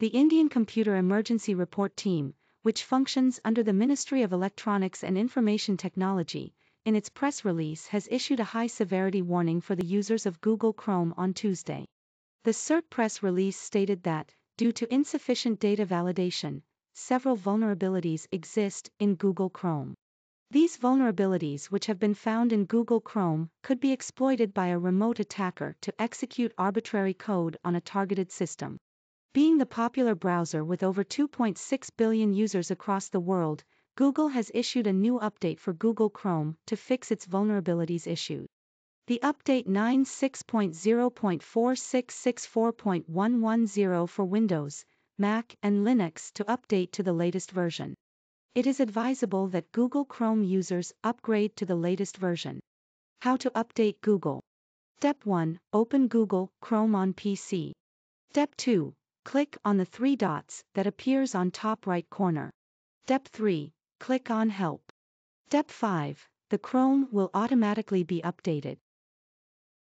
The Indian Computer Emergency Report Team, which functions under the Ministry of Electronics and Information Technology, in its press release has issued a high severity warning for the users of Google Chrome on Tuesday. The CERT press release stated that, due to insufficient data validation, several vulnerabilities exist in Google Chrome. These vulnerabilities, which have been found in Google Chrome, could be exploited by a remote attacker to execute arbitrary code on a targeted system. Being the popular browser with over 2.6 billion users across the world, Google has issued a new update for Google Chrome to fix its vulnerabilities issue. The update 96.0.4664.110 for Windows, Mac, and Linux to update to the latest version. It is advisable that Google Chrome users upgrade to the latest version. How to update Google. Step 1 Open Google Chrome on PC. Step 2 Click on the three dots that appears on top right corner. Step 3. Click on Help. Step 5. The Chrome will automatically be updated.